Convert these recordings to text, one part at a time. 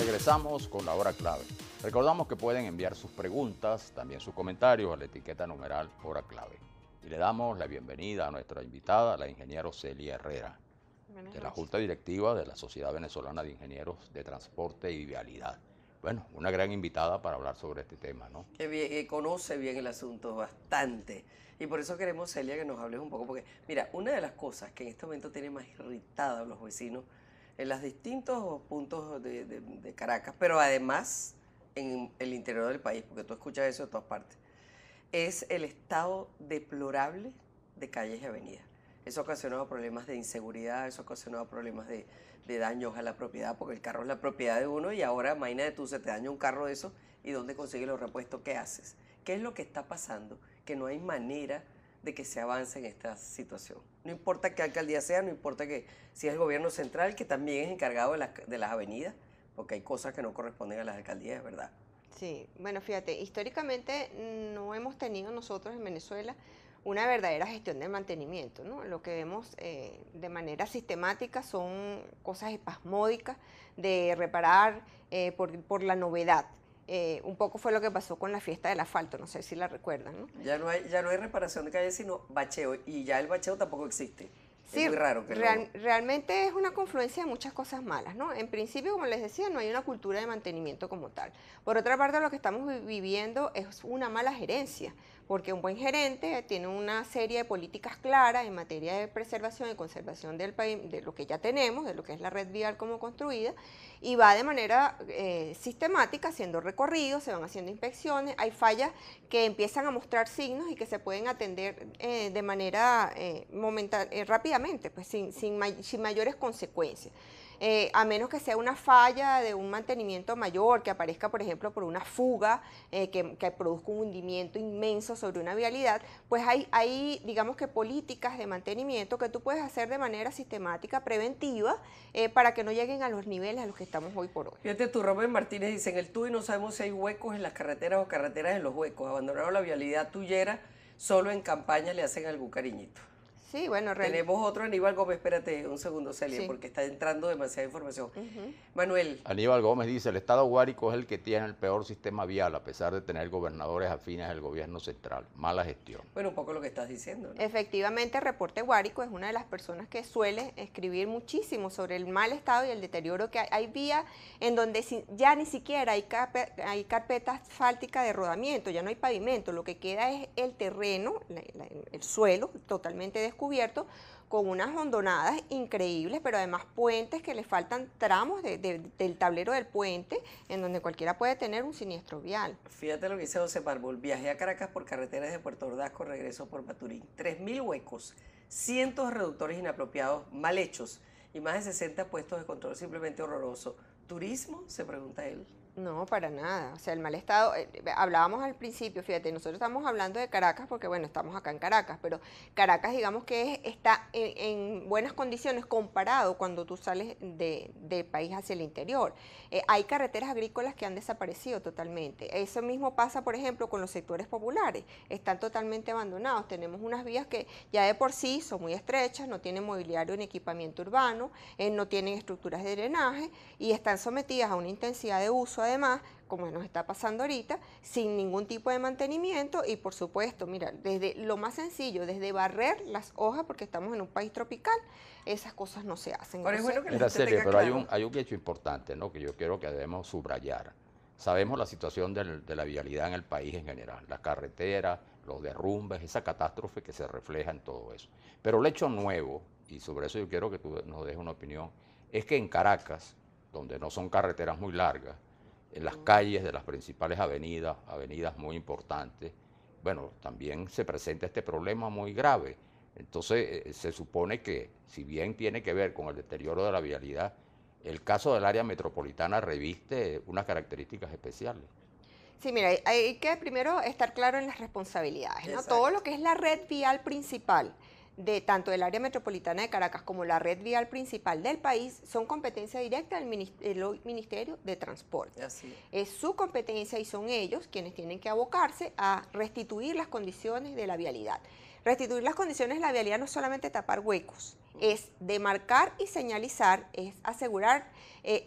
Regresamos con la hora clave. Recordamos que pueden enviar sus preguntas, también sus comentarios a la etiqueta numeral hora clave. Y le damos la bienvenida a nuestra invitada, la ingeniera Celia Herrera, de la Junta Directiva de la Sociedad Venezolana de Ingenieros de Transporte y Vialidad. Bueno, una gran invitada para hablar sobre este tema, ¿no? Que, conoce bien el asunto bastante. Y por eso queremos, Celia, que nos hables un poco, porque mira, una de las cosas que en este momento tiene más irritada a los vecinos en los distintos puntos de, Caracas, pero además en el interior del país, porque tú escuchas eso de todas partes, es el estado deplorable de calles y avenidas. Eso ha ocasionado problemas de inseguridad, eso ha ocasionado problemas de, de, daños a la propiedad, porque el carro es la propiedad de uno y ahora, imagínate tú, se te daña un carro de eso y dónde consigues los repuestos, ¿qué haces? ¿Qué es lo que está pasando? Que no hay manera de que se avance en esta situación. No importa qué alcaldía sea, no importa que si es el gobierno central, que también es encargado de las, avenidas, porque hay cosas que no corresponden a las alcaldías, ¿verdad? Sí, bueno, fíjate, históricamente no hemos tenido nosotros en Venezuela una verdadera gestión de mantenimiento, Lo que vemos eh, de manera sistemática son cosas espasmódicas de reparar eh, por la novedad. Eh, un poco fue lo que pasó con la fiesta del asfalto, no sé si la recuerdan. Ya, no hay, ya no hay reparación de calle, sino bacheo, y ya el bacheo tampoco existe. muy raro que realmente es una confluencia de muchas cosas malas, ¿no? En principio, como les decía, no hay una cultura de mantenimiento como tal. Por otra parte, lo que estamos viviendo es una mala gerencia, porque un buen gerente tiene una serie de políticas claras en materia de preservación y conservación del país, de lo que ya tenemos, de lo que es la red vial como construida, y va de manera eh, sistemática haciendo recorridos, se van haciendo inspecciones, hay fallas que empiezan a mostrar signos y que se pueden atender eh, de manera eh, rápidamente, pues sin, sin mayores consecuencias. Eh, a menos que sea una falla de un mantenimiento mayor, que aparezca, por ejemplo, por una fuga eh, que, produzca un hundimiento inmenso sobre una vialidad, pues hay, digamos que, políticas de mantenimiento que tú puedes hacer de manera sistemática, preventiva, eh, para que no lleguen a los niveles a los que estamos hoy por hoy. Fíjate tú, Robert Martínez dice, en el y no sabemos si hay huecos en las carreteras o carreteras en los huecos. Abandonaron la vialidad tuyera, solo en campaña le hacen algún cariñito. Sí, bueno, Tenemos otro Aníbal Gómez, espérate un segundo, Celia, porque está entrando demasiada información. Manuel. Aníbal Gómez dice, el Estado Guárico es el que tiene el peor sistema vial, a pesar de tener gobernadores afines al gobierno central. Mala gestión. Bueno, un poco lo que estás diciendo. Efectivamente, reporte Guárico es una de las personas que suele escribir muchísimo sobre el mal estado y el deterioro que hay. vía en donde ya ni siquiera hay, carpetas fálticas de rodamiento, ya no hay pavimento, lo que queda es el terreno, el suelo totalmente descubierto cubierto con unas hondonadas increíbles, pero además puentes que le faltan tramos del tablero del puente, en donde cualquiera puede tener un siniestro vial. Fíjate lo que dice José Parbol, viajé a Caracas por carreteras de Puerto Ordazco, regreso por Maturín. 3.000 huecos, cientos de reductores inapropiados, mal hechos, y más de 60 puestos de control, simplemente horroroso. ¿Turismo? Se pregunta él. No, para nada. O sea, el mal estado, eh, hablábamos al principio, fíjate, nosotros estamos hablando de Caracas porque, bueno, estamos acá en Caracas, pero Caracas, digamos que está en, buenas condiciones comparado cuando tú sales de, del país hacia el interior. Eh, hay carreteras agrícolas que han desaparecido totalmente. Eso mismo pasa, por ejemplo, con los sectores populares. Están totalmente abandonados. Tenemos unas vías que ya de por sí son muy estrechas, no tienen mobiliario ni equipamiento urbano, eh, no tienen estructuras de drenaje y están sometidas a una intensidad de uso además, como nos está pasando ahorita, sin ningún tipo de mantenimiento y por supuesto, mira, desde lo más sencillo, desde barrer las hojas, porque estamos en un país tropical, esas cosas no se hacen. Pero es pero hay, un, hay un hecho importante ¿no? que yo quiero que debemos subrayar. Sabemos la situación de la vialidad en el país en general, las carreteras, los derrumbes, esa catástrofe que se refleja en todo eso. Pero el hecho nuevo, y sobre eso yo quiero que tú nos dejes una opinión, es que en Caracas, donde no son carreteras muy largas, en las calles de las principales avenidas, avenidas muy importantes, bueno, también se presenta este problema muy grave. Entonces, eh, eh, se supone que, si bien tiene que ver con el deterioro de la vialidad, el caso del área metropolitana reviste unas características especiales. Sí, mira, hay que primero estar claro en las responsabilidades, ¿no? Todo lo que es la red vial principal, de tanto el área metropolitana de Caracas como la red vial principal del país son competencia directa del Ministerio de Transporte. es. su competencia y son ellos quienes tienen que abocarse a restituir las condiciones de la vialidad. Restituir las condiciones de la vialidad no es solamente tapar huecos, es demarcar y señalizar, es asegurar eh,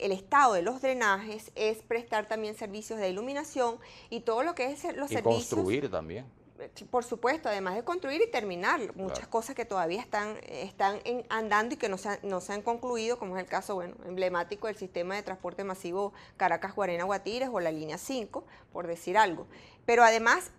el estado de los drenajes, es prestar también servicios de iluminación y todo lo que es los y servicios. Construir también por supuesto, además de construir y terminar muchas cosas que todavía están, están andando y que no se, han, concluido, como es el caso bueno, emblemático del sistema de transporte masivo Caracas-Guarena-Guatires o la línea 5, por decir algo. Pero además,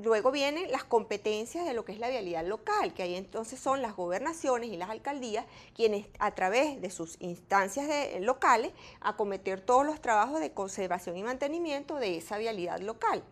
luego vienen las competencias de lo que es la vialidad local, que ahí entonces son las gobernaciones y las alcaldías quienes a través de sus instancias eh, locales acometer todos los trabajos de conservación y mantenimiento de esa vialidad local.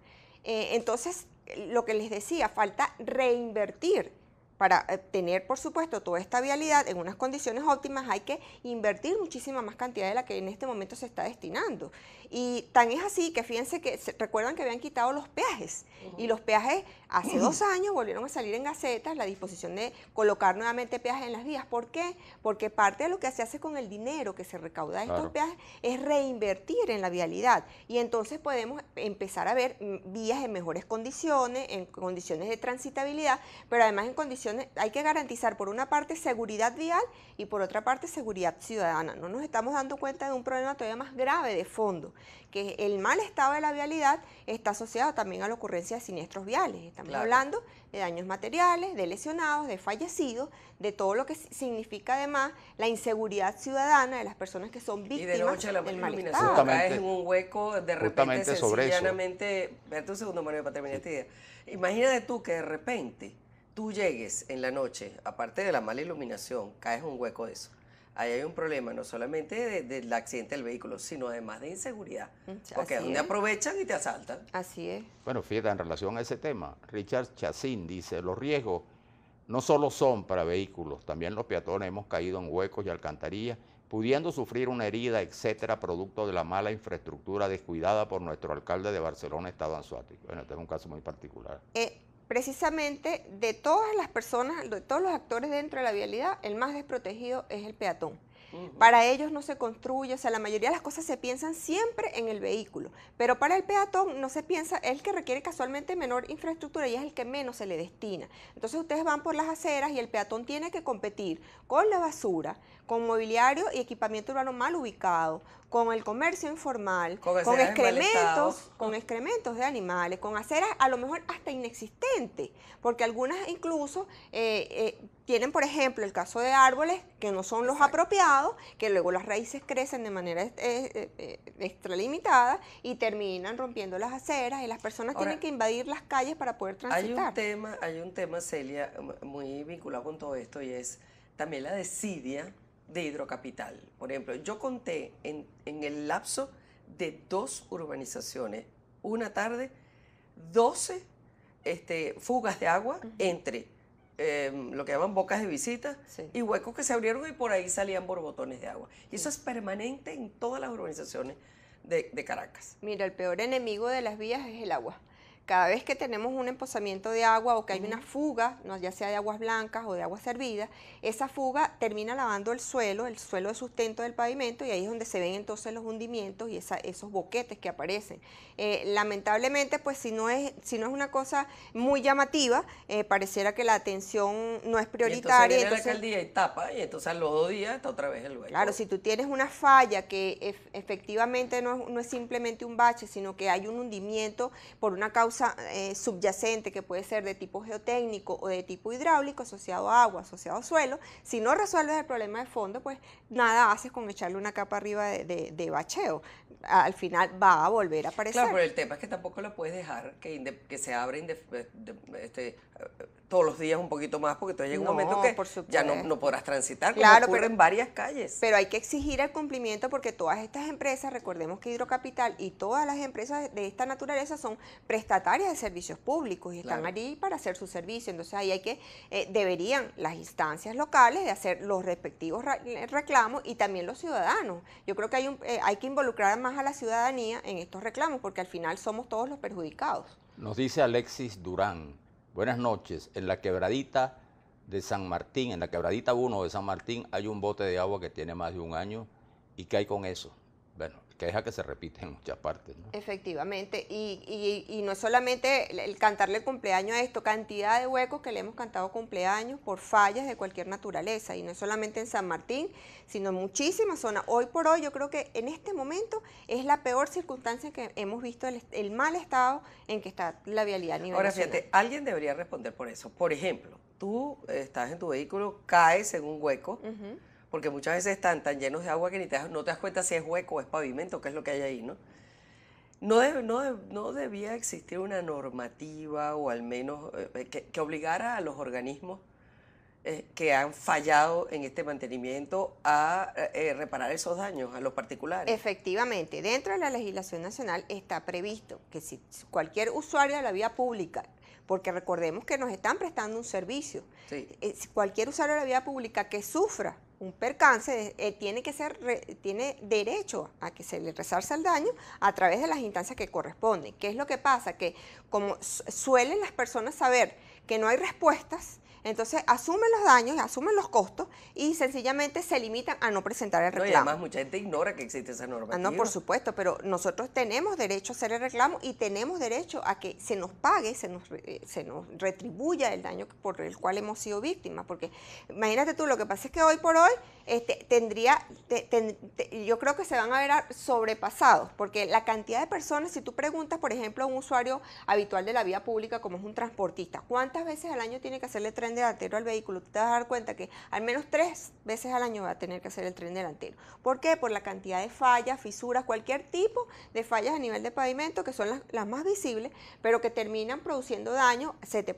Eh, entonces, lo que les decía, falta reinvertir para eh, tener, por supuesto, toda esta vialidad en unas condiciones óptimas, hay que invertir muchísima más cantidad de la que en este momento se está destinando. Y tan es así que fíjense que recuerdan que habían quitado los peajes. Y los peajes hace dos años volvieron a salir en gacetas la disposición de colocar nuevamente peajes en las vías. ¿Por qué? Porque parte de lo que se hace con el dinero que se recauda de estos peajes es reinvertir en la vialidad. Y entonces podemos empezar a ver mm, vías en mejores condiciones, en condiciones de transitabilidad, pero además en condiciones hay que garantizar por una parte seguridad vial y por otra parte seguridad ciudadana. No nos estamos dando cuenta de un problema todavía más grave de fondo, que el mal estado de la vialidad está asociado también a la ocurrencia de siniestros viales. Estamos hablando de daños materiales, de lesionados, de fallecidos, de todo lo que significa además la inseguridad ciudadana de las personas que son víctimas y de noche, la del mal estado. en un hueco de repente sobre un segundo, Mario, para terminar Imagínate tú que de repente tú llegues en la noche, aparte de la mala iluminación, caes un hueco de eso. Ahí hay un problema, no solamente del accidente del vehículo, sino además de inseguridad. Mm, porque donde aprovechan y te asaltan. Así es. Bueno, fíjate, en relación a ese tema, Richard Chacín dice, los riesgos no solo son para vehículos, también los peatones hemos caído en huecos y alcantarillas, pudiendo sufrir una herida, etcétera, producto de la mala infraestructura descuidada por nuestro alcalde de Barcelona, Estado Anzuati. Bueno, este es un caso muy particular. Eh, precisamente de todas las personas, de todos los actores dentro de la vialidad, el más desprotegido es el peatón. Para ellos no se construye, o sea, la mayoría de las cosas se piensan siempre en el vehículo, pero para el peatón no se piensa, es el que requiere casualmente menor infraestructura y es el que menos se le destina. Entonces ustedes van por las aceras y el peatón tiene que competir con la basura, con mobiliario y equipamiento urbano mal ubicado, con el comercio informal, con, excrementos, con excrementos de animales, con aceras a lo mejor hasta inexistentes, porque algunas incluso eh, eh, tienen, por ejemplo, el caso de árboles que no son los apropiados, que luego las raíces crecen de manera eh, extralimitada y terminan rompiendo las aceras y las personas tienen que invadir las calles para poder transitar. Hay un tema, hay un tema, Celia, muy vinculado con todo esto y es también la desidia de Hidrocapital. Por ejemplo, yo conté en, el lapso de dos urbanizaciones, una tarde, 12 este, fugas de agua entre em, lo que llaman bocas de visita y huecos que se abrieron y por ahí salían borbotones de agua. Y eso es permanente en todas las urbanizaciones de Caracas. Mira, el peor enemigo de las vías es el agua. Cada vez que tenemos un emposamiento de agua o que hay una fuga, ya sea de aguas blancas o de aguas hervidas, esa fuga termina lavando el suelo, el suelo de sustento del pavimento y ahí es donde se ven entonces los hundimientos y esos boquetes que aparecen. Eh, lamentablemente, pues si no, es, si no es una cosa muy llamativa, eh, pareciera que la atención no es prioritaria. entonces, viene entonces y tapa y entonces al otro día está otra vez el hueco. Claro, si tú tienes una falla que efectivamente no es simplemente un bache, sino que hay un hundimiento por una causa eh, subyacente que puede ser de tipo geotécnico o de tipo hidráulico asociado a agua, asociado a suelo, si no resuelves el problema de fondo, pues nada haces con echarle una capa arriba de, bacheo. Al final va a volver a aparecer. Claro, pero el tema es que tampoco lo puedes dejar que, que se abra este, todos los días un poquito más, porque todavía llega un momento que ya no, podrás transitar, claro, pero, en varias calles. Pero hay que exigir el cumplimiento porque todas estas empresas, recordemos que Hidrocapital y todas las empresas de esta naturaleza son prestatorias de servicios públicos y están allí para hacer su servicio. Entonces ahí hay que, eh, deberían las instancias locales de hacer los respectivos eh, reclamos y también los ciudadanos. Yo creo que hay, un, eh, hay que involucrar más a la ciudadanía en estos reclamos porque al final somos todos los perjudicados. Nos dice Alexis Durán, buenas noches, en la quebradita de San Martín, en la quebradita 1 de San Martín hay un bote de agua que tiene más de un año. ¿Y qué hay con eso? Bueno, que deja que se repite en muchas partes. Efectivamente, y, no es solamente el, cantarle el cumpleaños a esto, cantidad de huecos que le hemos cantado cumpleaños por fallas de cualquier naturaleza, y no es solamente en San Martín, sino en muchísimas zonas. Hoy por hoy yo creo que en este momento es la peor circunstancia que hemos visto, el, mal estado en que está la vialidad a nivel Ahora fíjate, alguien debería responder por eso. Por ejemplo, tú eh, estás en tu vehículo, caes en un hueco porque muchas veces están tan llenos de agua que ni te, no te das cuenta si es hueco o es pavimento, qué es lo que hay ahí, ¿no? No, no, debía existir una normativa o al menos eh, eh, que, obligara a los organismos eh, que han fallado en este mantenimiento a reparar esos daños a los particulares. Efectivamente, dentro de la legislación nacional está previsto que si cualquier usuario de la vía pública porque recordemos que nos están prestando un servicio. Eh, si Cualquier usuario de la vía pública que sufra un percance eh, tiene que ser tiene derecho a que se le resarza el daño a través de las instancias que corresponden. ¿Qué es lo que pasa? Que como suelen las personas saber que no hay respuestas, entonces asumen los daños, asumen los costos y sencillamente se limitan a no presentar el reclamo. además mucha gente ignora que existe esa normativa. Ah, no, por supuesto, pero nosotros tenemos derecho a hacer el reclamo y tenemos derecho a que se nos pague, se nos, eh, se nos retribuya el daño por el cual hemos sido víctimas. Porque imagínate tú, lo que pasa es que hoy por hoy este, tendría, yo creo que se van a ver sobrepasados, porque la cantidad de personas, si tú preguntas, por ejemplo, a un usuario habitual de la vía pública como es un transportista, ¿cuántas veces al año tiene que hacerle tren delantero al vehículo, te vas a dar cuenta que al menos tres veces al año va a tener que hacer el tren delantero. ¿Por qué? Por la cantidad de fallas, fisuras, cualquier tipo de fallas a nivel de pavimento que son las, más visibles, pero que terminan produciendo daño, se te,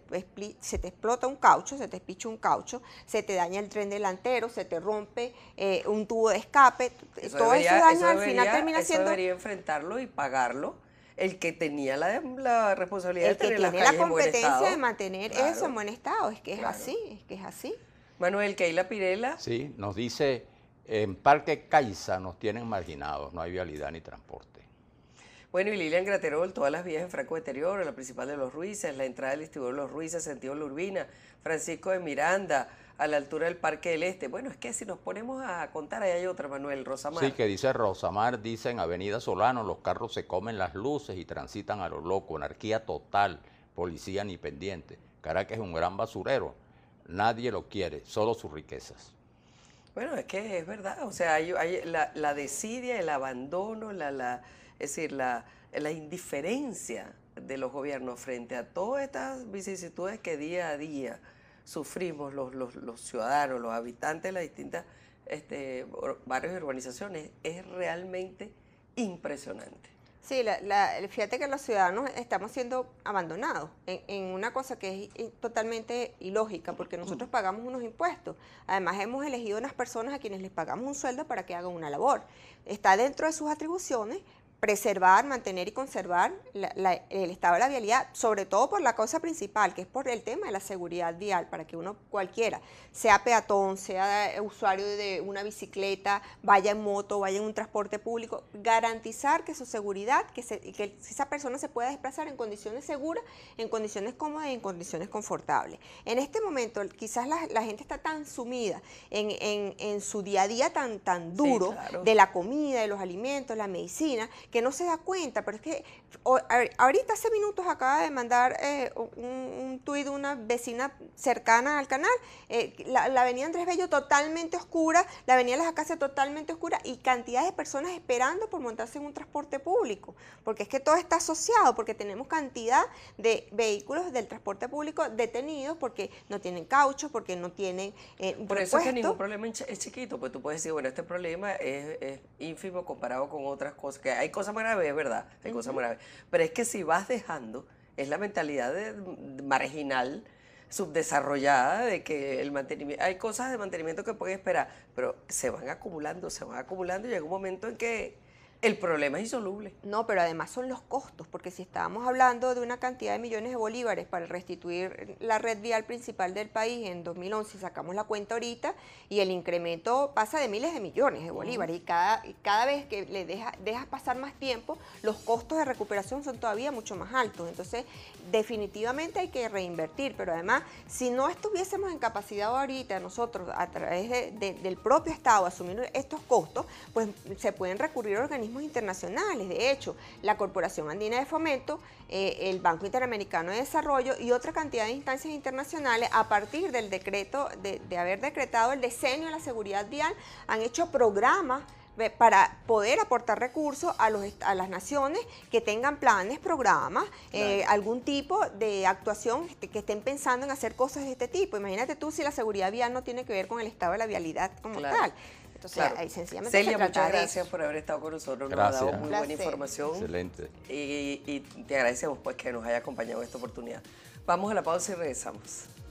se te explota un caucho, se te espicha un caucho, se te daña el tren delantero, se te rompe eh, un tubo de escape, todo daño al final termina siendo... debería enfrentarlo y pagarlo el que tenía la, responsabilidad de tener que tiene la competencia de mantener eso en buen estado, es que es así, es que es así. Manuel Keila Pirela. Sí, nos dice, en Parque Caiza nos tienen marginados, no hay vialidad ni transporte. Bueno, y Lilian Graterol, todas las vías en Franco Exterior, la principal de Los Ruizes la entrada del distribuidor de Los Ruizes sentido La Urbina, Francisco de Miranda, a la altura del Parque del Este. Bueno, es que si nos ponemos a contar, ahí hay otra, Manuel, Rosamar. Sí, que dice Rosamar, dice en Avenida Solano, los carros se comen las luces y transitan a lo loco, anarquía total, policía ni pendiente. Caracas es un gran basurero, nadie lo quiere, solo sus riquezas. Bueno, es que es verdad, o sea, hay, la, desidia, el abandono, la, la es decir, la, la indiferencia de los gobiernos frente a todas estas vicisitudes que día a día sufrimos los, ciudadanos, los habitantes de las distintas este, barrios y urbanizaciones es realmente impresionante. Sí, fíjate que los ciudadanos estamos siendo abandonados en, en, una cosa que es eh, totalmente ilógica, porque nosotros mm. pagamos unos impuestos. Además, hemos elegido unas personas a quienes les pagamos un sueldo para que hagan una labor. Está dentro de sus atribuciones preservar, mantener y conservar el estado de la vialidad, sobre todo por la cosa principal, que es por el tema de la seguridad vial, para que uno cualquiera, sea peatón, sea usuario de una bicicleta, vaya en moto, vaya en un transporte público, garantizar que su seguridad, que, esa persona se pueda desplazar en condiciones seguras, en condiciones cómodas y en condiciones confortables. En este momento, quizás la, gente está tan sumida en, su día a día tan, tan duro de la comida, de los alimentos, la medicina, que no se da cuenta, pero es que ahorita hace minutos acaba de mandar eh, un, tuit de una vecina cercana al canal, eh, la, avenida Andrés Bello totalmente oscura, la avenida Las Acacias totalmente oscura y cantidad de personas esperando por montarse en un transporte público, porque es que todo está asociado, porque tenemos cantidad de vehículos del transporte público detenidos porque no tienen cauchos, porque no tienen... Eh, por eso es que ningún problema es chiquito, pues tú puedes decir, bueno, este problema es, ínfimo comparado con otras cosas, que hay cosas cosas muy grave, es verdad, hay Pero es que si vas dejando, es la mentalidad marginal, subdesarrollada, de que el mantenimiento, hay cosas de mantenimiento que pueden esperar, pero se van acumulando, se van acumulando y llega un momento en que el problema es insoluble. No, pero además son los costos, porque si estábamos hablando de una cantidad de millones de bolívares para restituir la red vial principal del país en 2011, sacamos la cuenta ahorita y el incremento pasa de miles de millones de bolívares y cada, cada vez que le dejas pasar más tiempo, los costos de recuperación son todavía mucho más altos. Entonces, definitivamente hay que reinvertir, pero además, si no estuviésemos en capacidad ahorita nosotros a través del propio Estado asumir estos costos, pues se pueden recurrir a organismos internacionales, de hecho, la Corporación Andina de Fomento, eh, el Banco Interamericano de Desarrollo y otra cantidad de instancias internacionales, a partir del decreto, de, haber decretado el diseño de la seguridad vial, han hecho programas eh, para poder aportar recursos a, los, las naciones que tengan planes, programas, eh, algún tipo de actuación este, que estén pensando en hacer cosas de este tipo. Imagínate tú si la seguridad vial no tiene que ver con el estado de la vialidad como tal. Celia, muchas gracias por haber estado con nosotros. Nos ha dado muy buena información. Excelente. Y, te agradecemos pues que nos haya acompañado en esta oportunidad. Vamos a la pausa y regresamos.